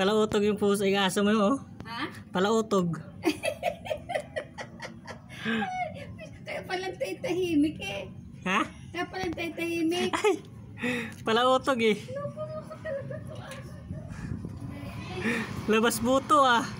Palautog yung puso yung eh, aso mo, oh. Ha? Palautog. Kaya palang tayo tahimik eh. Ha? Kaya palang tayo tahimik. Ay, palautog eh. Labas buto ah.